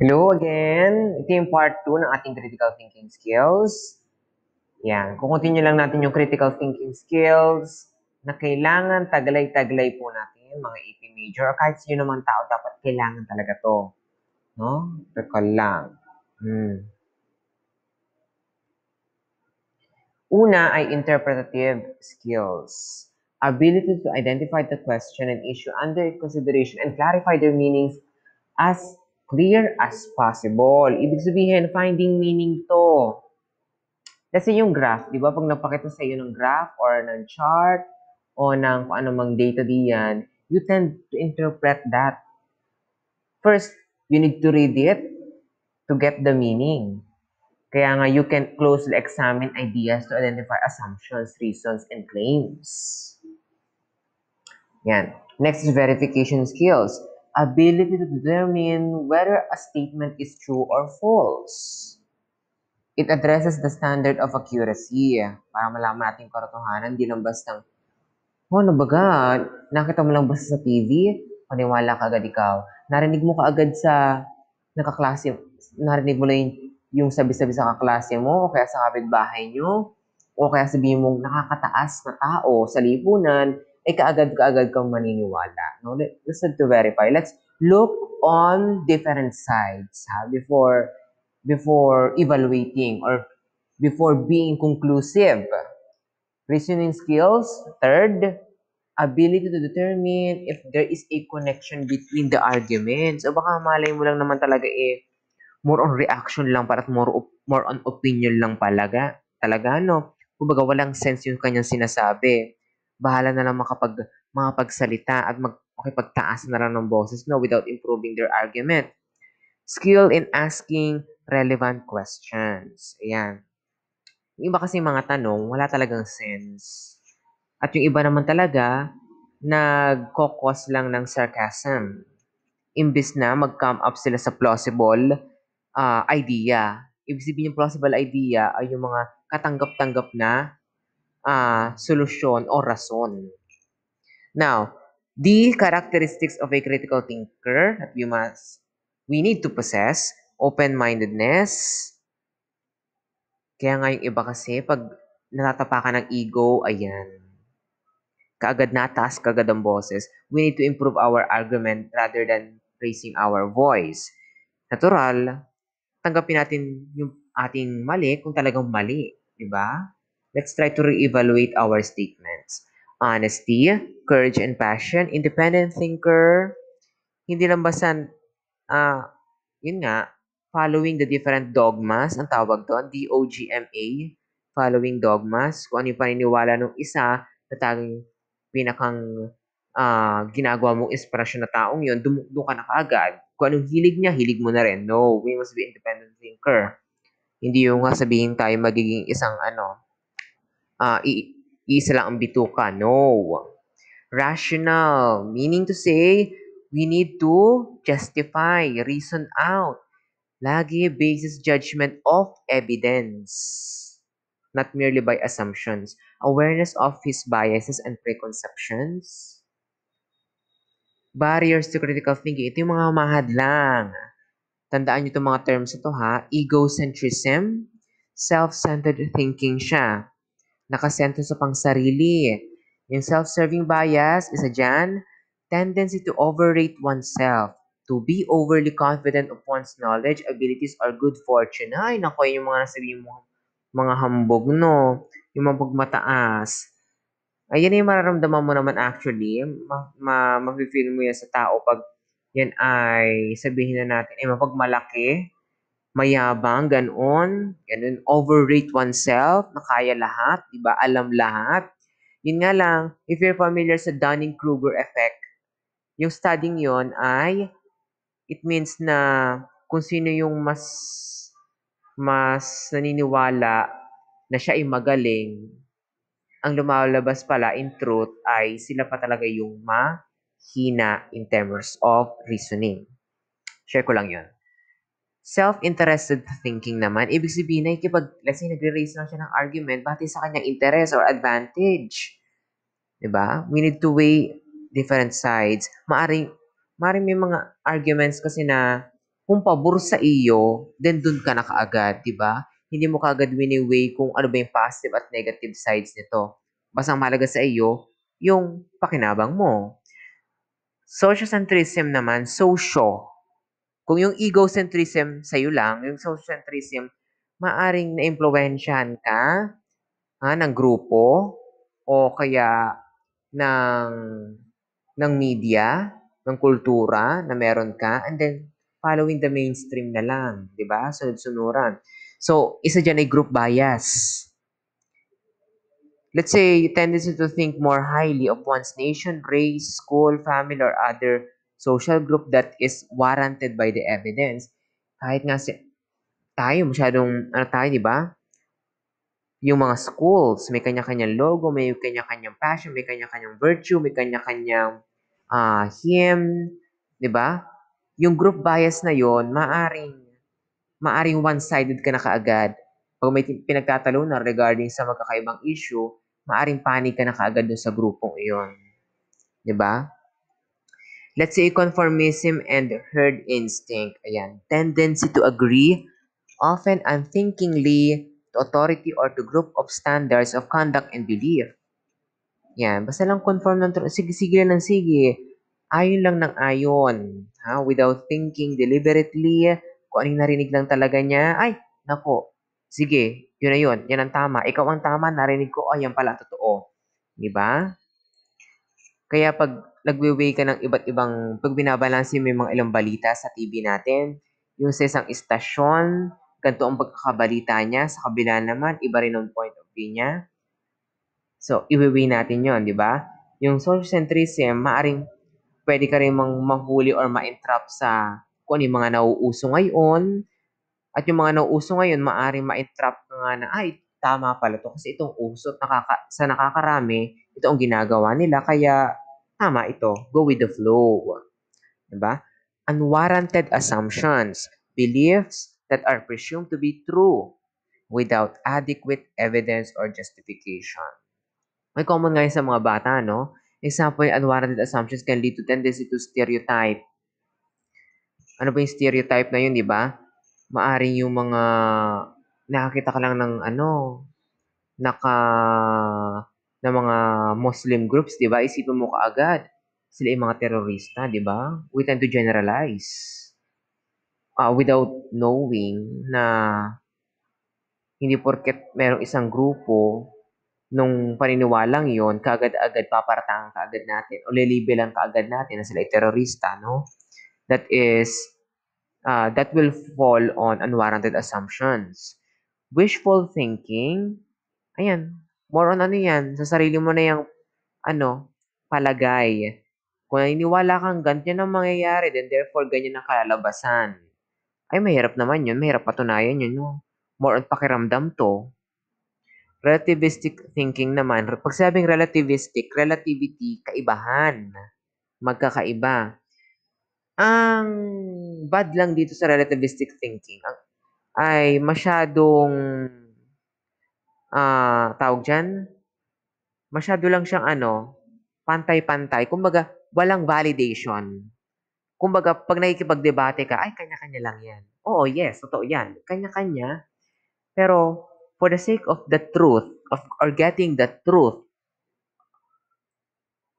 Hello again. Ito yung part 2 ng ating critical thinking skills. Yan. Kukuntinyo lang natin yung critical thinking skills na kailangan taglay-taglay po natin, mga AP major, or kahit sino naman tao, dapat kailangan talaga to. No? Teka lang. Hmm. Una ay interpretative skills. Ability to identify the question and issue under consideration and clarify their meanings as clear as possible. Ibig sabihin, finding meaning to. Kasi yung graph, di ba? Pag napakita sa iyo ng graph or ng chart o ng kung anumang data diyan, you tend to interpret that. First, you need to read it to get the meaning. Kaya nga, you can closely examine ideas to identify assumptions, reasons, and claims. Yan. Next is verification skills ability to determine whether a statement is true or false. It addresses the standard of accuracy para malaman natin katotohanan, hindi lang basta oh, nabaga, ano nakita mo lang basta sa TV, paniwala ka agad ikaw. Narinig mo ka agad sa nakaklase, narinig mo lang yung, yung sabi-sabi sa kaklase mo o kaya sa kapitbahay nyo o kaya sabihin mong nakakataas na tao sa lipunan, eh kaagad-kaagad kang maniniwala. No? Let's to verify. Let's look on different sides ha, before before evaluating or before being conclusive. Reasoning skills, third, ability to determine if there is a connection between the arguments. O baka malay mo lang naman talaga eh, more on reaction lang para at more, op- more on opinion lang palaga. Talaga, no? Kumbaga, walang sense yung kanyang sinasabi bahala na lang makapag, mga pagsalita at mag, pagtaas na lang ng boses no, without improving their argument. Skill in asking relevant questions. Ayan. Yung iba kasi mga tanong, wala talagang sense. At yung iba naman talaga, nagkokos lang ng sarcasm. Imbis na mag-come up sila sa plausible uh, idea. Ibig sabihin yung plausible idea ay yung mga katanggap-tanggap na uh, solusyon o rason. Now, the characteristics of a critical thinker that we must, we need to possess, open-mindedness, kaya nga yung iba kasi, pag natatapakan ng ego, ayan, kaagad nataas, kaagad ang boses, we need to improve our argument rather than raising our voice. Natural, tanggapin natin yung ating mali kung talagang mali, di ba? let's try to reevaluate our statements. Honesty, courage and passion, independent thinker, hindi lang basta, uh, yun nga, following the different dogmas, ang tawag doon, D-O-G-M-A, following dogmas, kung ano yung paniniwala ng isa na tanging pinakang uh, ginagawa mong inspirasyon na taong yun, doon ka na kaagad. Kung anong hilig niya, hilig mo na rin. No, we must be independent thinker. Hindi yung sabihin tayo magiging isang ano, uh, isa lang ang bituka. No. Rational, meaning to say, we need to justify, reason out. Lagi basis judgment of evidence, not merely by assumptions. Awareness of his biases and preconceptions barriers to critical thinking. Ito yung mga lang. Tandaan nyo itong mga terms ito ha. Egocentrism, self-centered thinking siya. Nakasentence sa pang sarili. Yung self-serving bias, isa dyan, tendency to overrate oneself, to be overly confident of one's knowledge, abilities, or good fortune. Ay, nako, yung mga nasabihin mo, mga hambog, no? Yung mga pagmataas. Ayan yung mararamdaman mo naman actually. Ma, ma, ma-feel mo yan sa tao pag yan ay sabihin na natin, ay mapagmalaki, mayabang, ganoon, ganun, overrate oneself, nakaya lahat, di ba? Alam lahat. Yun nga lang, if you're familiar sa Dunning-Kruger effect, yung studying yon ay, it means na kung sino yung mas mas naniniwala na siya ay magaling, ang lumalabas pala in truth ay sila pa talaga yung mahina in terms of reasoning. Share ko lang yun. Self-interested thinking naman, ibig sabihin na ikipag, let's say, nagre-raise lang siya ng argument batay sa kanyang interest or advantage. ba? Diba? We need to weigh different sides. Maaring, maaring may mga arguments kasi na kung pabor sa iyo, then dun ka na kaagad, di ba? Hindi mo kaagad wini-weigh kung ano ba yung positive at negative sides nito. Basta mahalaga sa iyo, yung pakinabang mo. Sociocentrism naman, social, kung yung egocentrism sa iyo lang, yung sociocentrism, maaring na-impluensyahan ka ha, ah, ng grupo o kaya ng, ng media, ng kultura na meron ka, and then following the mainstream na lang, di ba? Sunod-sunuran. So, isa dyan ay group bias. Let's say, tendency to think more highly of one's nation, race, school, family, or other social group that is warranted by the evidence. Kahit nga si, tayo masyadong, ano tayo, di ba? Yung mga schools, may kanya-kanyang logo, may kanya-kanyang passion, may kanya-kanyang virtue, may kanya-kanyang uh, hymn, di ba? Yung group bias na yon maaring, maaring one-sided ka na kaagad. Pag may pinagtatalunan regarding sa magkakaibang issue, maaring panig ka na kaagad dun sa grupong iyon. Di ba? Let's say conformism and herd instinct. Ayan. Tendency to agree, often unthinkingly, to authority or to group of standards of conduct and belief. Yan. Basta lang conform ng... Sige, sige lang ng sige. Ayon lang ng ayon. Ha? Without thinking deliberately. Kung anong narinig lang talaga niya. Ay, nako. Sige, yun na yun. Yan ang tama. Ikaw ang tama. Narinig ko. Ay, yan pala. Totoo. Di ba? Kaya pag nagwe-weigh ka ng iba't ibang, pag binabalansin mo yung mga ilang balita sa TV natin, yung sa isang istasyon, ganito ang pagkakabalita niya, sa kabila naman, iba rin ang point of view niya. So, iwi-weigh natin yon di ba? Yung sociocentrism, maaring pwede ka rin mang mahuli or ma-entrap sa kung ano yung mga nauuso ngayon. At yung mga nauuso ngayon, maaring ma-entrap ka nga na, ay, tama pala to kasi itong uso nakaka, sa nakakarami, ito ang ginagawa nila. Kaya Tama ito. Go with the flow. Diba? Unwarranted assumptions, beliefs that are presumed to be true without adequate evidence or justification. May common ngayon sa mga bata, no? Example, unwarranted assumptions can lead to tendency to stereotype. Ano ba yung stereotype na yun, di ba? Maaring yung mga nakakita ka lang ng ano, naka ng mga Muslim groups, di ba? Isipin mo kaagad, sila yung mga terorista, di ba? We tend to generalize uh, without knowing na hindi porket merong isang grupo nung paniniwalang yon kaagad-agad papartahan kaagad natin o lilibelan kaagad natin na sila ay terorista, no? That is, uh, that will fall on unwarranted assumptions. Wishful thinking, ayan, more on ano yan, sa sarili mo na yung, ano, palagay. Kung naniniwala kang ganyan ang mangyayari, then therefore ganyan ang kalabasan. Ay, mahirap naman yun. Mahirap patunayan yun. No? More on pakiramdam to. Relativistic thinking naman. Pag sabing relativistic, relativity, kaibahan. Magkakaiba. Ang bad lang dito sa relativistic thinking ay masyadong ah, tawag dyan, masyado lang siyang ano, pantay-pantay. Kumbaga, walang validation. Kumbaga, pag nakikipagdebate ka, ay, kanya-kanya lang yan. Oo, yes, totoo yan. Kanya-kanya. Pero, for the sake of the truth, of or getting the truth,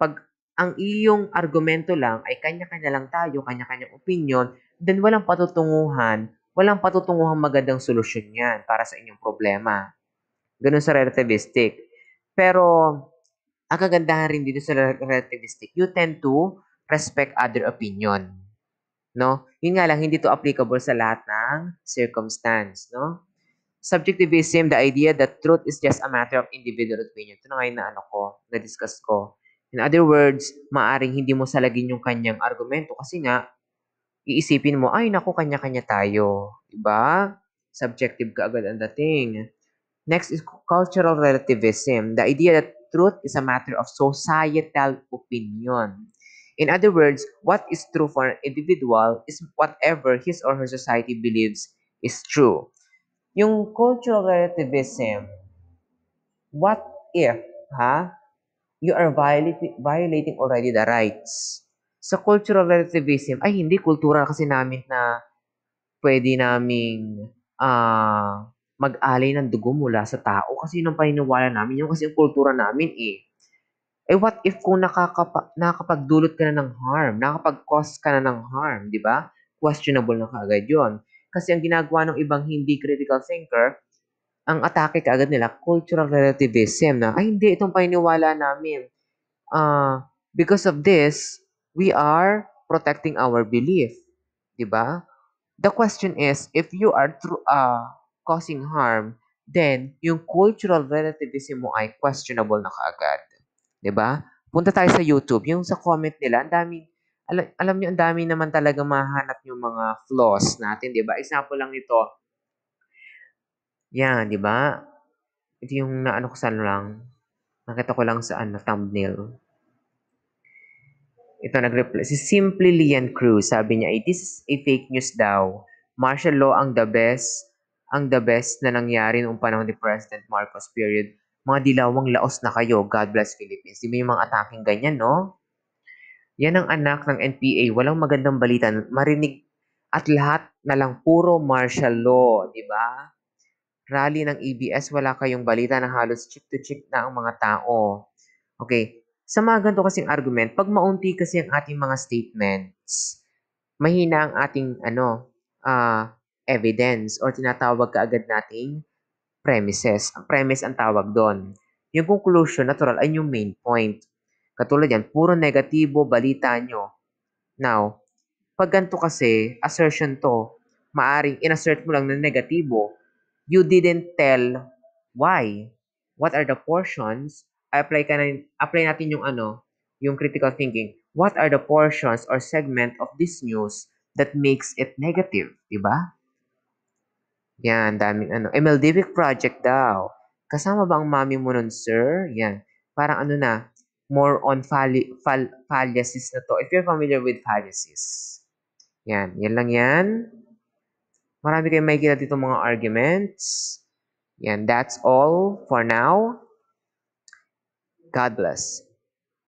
pag ang iyong argumento lang ay kanya-kanya lang tayo, kanya-kanyang opinion, then walang patutunguhan, walang patutunguhang magandang solusyon yan para sa inyong problema. Ganun sa relativistic. Pero, ang kagandahan rin dito sa relativistic, you tend to respect other opinion. No? Yun nga lang, hindi to applicable sa lahat ng circumstance. No? Subjectivism, the idea that truth is just a matter of individual opinion. Ito na ngayon na ano ko, na-discuss ko. In other words, maaring hindi mo salagin yung kanyang argumento kasi nga, iisipin mo, ay nako, kanya-kanya tayo. Diba? Subjective ka agad ang dating. Next is cultural relativism, the idea that truth is a matter of societal opinion. In other words, what is true for an individual is whatever his or her society believes is true. Yung cultural relativism, what if, ha, you are violating, already the rights? Sa cultural relativism, ay hindi kultural kasi namin na pwede naming uh, mag-alay ng dugo mula sa tao kasi yun ang paniniwala namin. yun kasi yung kultura namin eh. Eh what if kung nakakapa- nakakapagdulot ka na ng harm, nakakapag-cause ka na ng harm, di ba? Questionable na kaagad yon Kasi ang ginagawa ng ibang hindi critical thinker, ang atake kaagad nila, cultural relativism na, ay hindi, itong paniniwala namin. Uh, because of this, we are protecting our belief. Diba? The question is, if you are true, uh, ah, causing harm, then yung cultural relativism mo ay questionable na kaagad. ba? Diba? Punta tayo sa YouTube. Yung sa comment nila, ang daming, alam, alam nyo, ang dami naman talaga mahanap yung mga flaws natin, di ba? Example lang nito. Yan, di ba? Ito yung naano ko sa ano lang. Nakita ko lang sa ano, thumbnail. Ito nag-reply. Si Simply Lian Cruz, sabi niya, it is a fake news daw. Martial law ang the best ang the best na nangyari noong panahon ni President Marcos period. Mga dilawang laos na kayo. God bless Philippines. Di ba yung mga ataking ganyan, no? Yan ang anak ng NPA. Walang magandang balita. Marinig at lahat na lang puro martial law, di ba? Rally ng EBS, wala kayong balita na halos chick to chick na ang mga tao. Okay, sa mga ganito kasing argument, pag maunti kasi ang ating mga statements, mahina ang ating ano, ah, uh, evidence or tinatawag kaagad nating premises. Ang premise ang tawag doon. Yung conclusion, natural, ay yung main point. Katulad yan, puro negatibo balita nyo. Now, pag ganito kasi, assertion to, maaring inassert mo lang na negatibo, you didn't tell why. What are the portions? Apply, ka na, apply natin yung ano, yung critical thinking. What are the portions or segment of this news that makes it negative? Diba? Yan, daming ano. MLDivic project daw. Kasama ba ang mami mo nun, sir? Yan. Parang ano na, more on phali, phal, phaliasis na to. If you're familiar with phaliasis. Yan, yan lang yan. Marami kayong may makikita dito mga arguments. Yan, that's all for now. God bless.